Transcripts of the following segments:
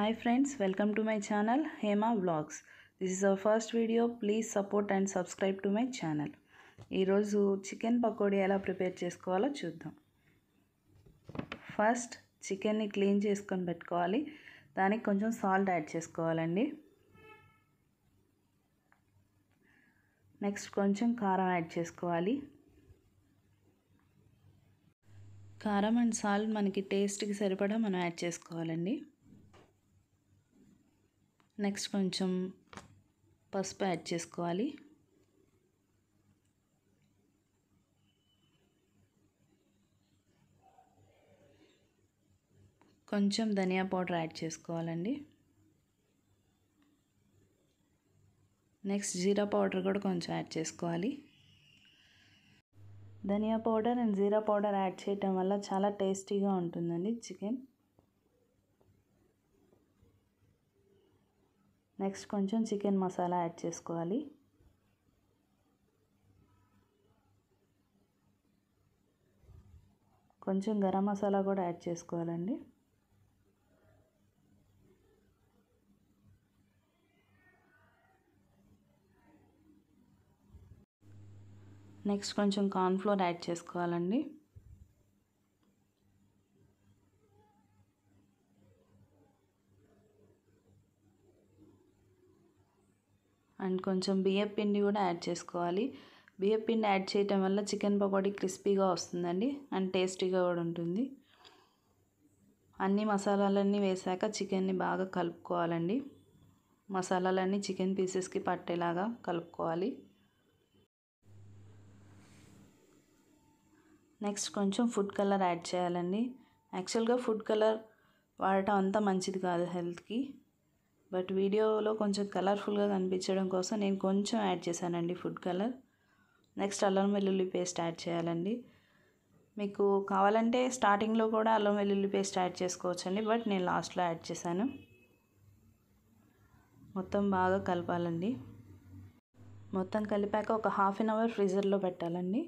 hi friends welcome to my channel Hema vlogs this is our first video please support and subscribe to my channel ఈరోజు chicken pakodi ఎలా prepare చేసుకోవాలో చూద్దాం first చికెన్ని clean చేసుకొని పెట్టుకోవాలి దానికి కొంచెం సాల్ట్ యాడ్ చేసుకోవాలండి నెక్స్ట్ కొంచెం కారం యాడ్ చేసుకోవాలి కారం అండ్ సాల్ట్ మనకి టేస్ట్కి సరిపడా మనం యాడ్ చేసుకోవాలండి నెక్స్ట్ కొంచెం పసుపు యాడ్ చేసుకోవాలి కొంచెం ధనియా పౌడర్ యాడ్ చేసుకోవాలండి నెక్స్ట్ జీరా పౌడర్ కూడా కొంచెం యాడ్ చేసుకోవాలి ధనియా పౌడర్ అండ్ జీరా పౌడర్ యాడ్ చేయటం వల్ల చాలా టేస్టీగా ఉంటుందండి చికెన్ నెక్స్ట్ కొంచెం చికెన్ మసాలా యాడ్ చేసుకోవాలి కొంచెం గరం మసాలా కూడా యాడ్ చేసుకోవాలండి నెక్స్ట్ కొంచెం కార్న్ఫ్లోర్ యాడ్ చేసుకోవాలండి అండ్ కొంచెం బియ్యం పిండి కూడా యాడ్ చేసుకోవాలి బియ్యం పిండి యాడ్ చేయటం వల్ల చికెన్ పకోడీ క్రిస్పీగా వస్తుందండి అండ్ టేస్టీగా కూడా ఉంటుంది అన్ని మసాలాలన్నీ వేసాక చికెన్ని బాగా కలుపుకోవాలండి మసాలాలన్నీ చికెన్ పీసెస్కి పట్టేలాగా కలుపుకోవాలి నెక్స్ట్ కొంచెం ఫుడ్ కలర్ యాడ్ చేయాలండి యాక్చువల్గా ఫుడ్ కలర్ వాడటం అంత మంచిది కాదు హెల్త్కి బట్ వీడియోలో కొంచెం కలర్ఫుల్గా కనిపించడం కోసం నేను కొంచెం యాడ్ చేశానండి ఫుడ్ కలర్ నెక్స్ట్ అల్లం వెల్లుల్లి పేస్ట్ యాడ్ చేయాలండి మీకు కావాలంటే స్టార్టింగ్లో కూడా అల్లం వెల్లుల్లి పేస్ట్ యాడ్ చేసుకోవచ్చండి బట్ నేను లాస్ట్లో యాడ్ చేశాను మొత్తం బాగా కలపాలండి మొత్తం కలిపాక ఒక హాఫ్ అన్ అవర్ ఫ్రీజర్లో పెట్టాలండి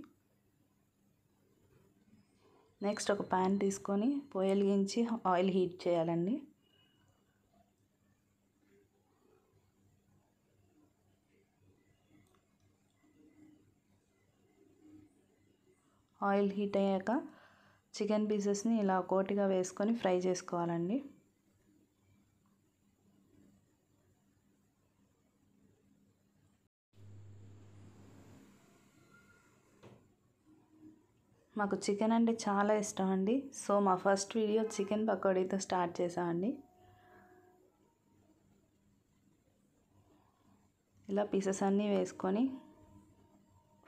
నెక్స్ట్ ఒక ప్యాన్ తీసుకొని పోయలిగించి ఆయిల్ హీట్ చేయాలండి ఆయిల్ హీట్ అయ్యాక చికెన్ పీసెస్ని ఇలా కోటిగా వేసుకొని ఫ్రై చేసుకోవాలండి మాకు చికెన్ అంటే చాలా ఇష్టం అండి సో మా ఫస్ట్ వీడియో చికెన్ పకోడీతో స్టార్ట్ చేసామండి ఇలా పీసెస్ అన్నీ వేసుకొని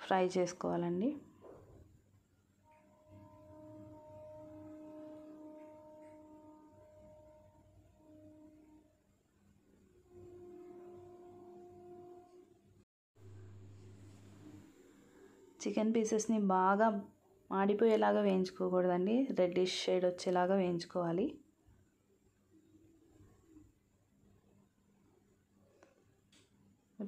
ఫ్రై చేసుకోవాలండి చికెన్ పీసెస్ని బాగా మాడిపోయేలాగా వేయించుకోకూడదండి రెడ్డిష్ షేడ్ వచ్చేలాగా వేయించుకోవాలి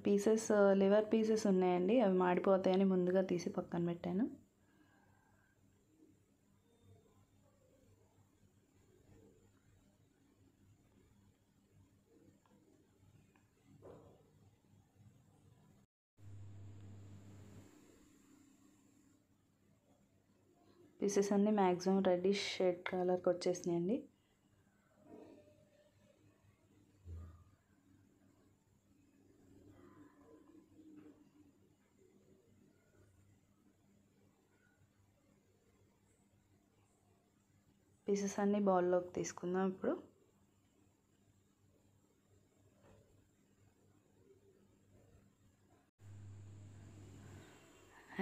పీసెస్ లివర్ పీసెస్ ఉన్నాయండి అవి మాడిపోతాయని ముందుగా తీసి పక్కన పెట్టాను పీసెస్ అన్నీ మ్యాక్సిమం రెడ్డిష్ షేడ్ కలర్కి వచ్చేసినాయి అండి పీసెస్ అన్నీ బౌల్లోకి తీసుకుందాం ఇప్పుడు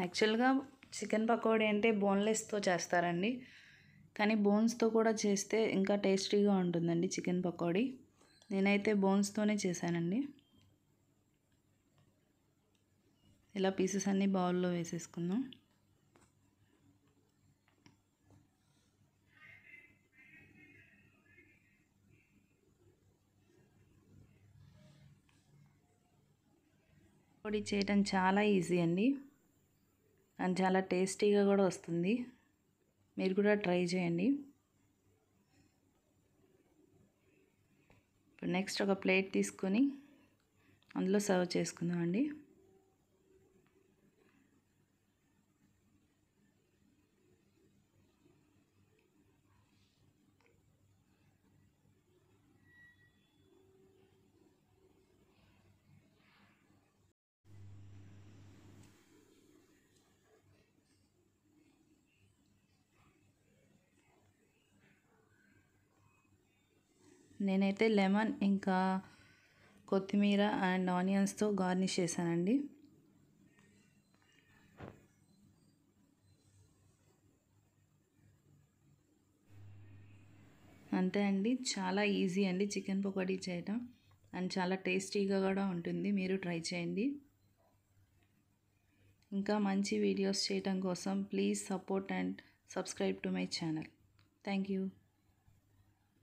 యాక్చువల్గా చికెన్ పకోడీ అంటే బోన్లెస్తో చేస్తారండి కానీ బోన్స్తో కూడా చేస్తే ఇంకా టేస్టీగా ఉంటుందండి చికెన్ పకోడీ నేనైతే బోన్స్తోనే చేశానండి ఇలా పీసెస్ అన్నీ బౌల్లో వేసేసుకుందాం పొడి చేయటం చాలా ఈజీ అండి అండ్ చాలా టేస్టీగా కూడా వస్తుంది మీరు కూడా ట్రై చేయండి ఇప్పుడు నెక్స్ట్ ఒక ప్లేట్ తీసుకొని అందులో సర్వ్ చేసుకుందామండి నేనైతే లెమన్ ఇంకా కొత్తిమీర అండ్ ఆనియన్స్తో గార్నిష్ చేశానండి అంతే అండి చాలా ఈజీ అండి చికెన్ పకోడీ చేయటం అండ్ చాలా టేస్టీగా కూడా ఉంటుంది మీరు ట్రై చేయండి ఇంకా మంచి వీడియోస్ చేయటం కోసం please support and subscribe to my channel thank you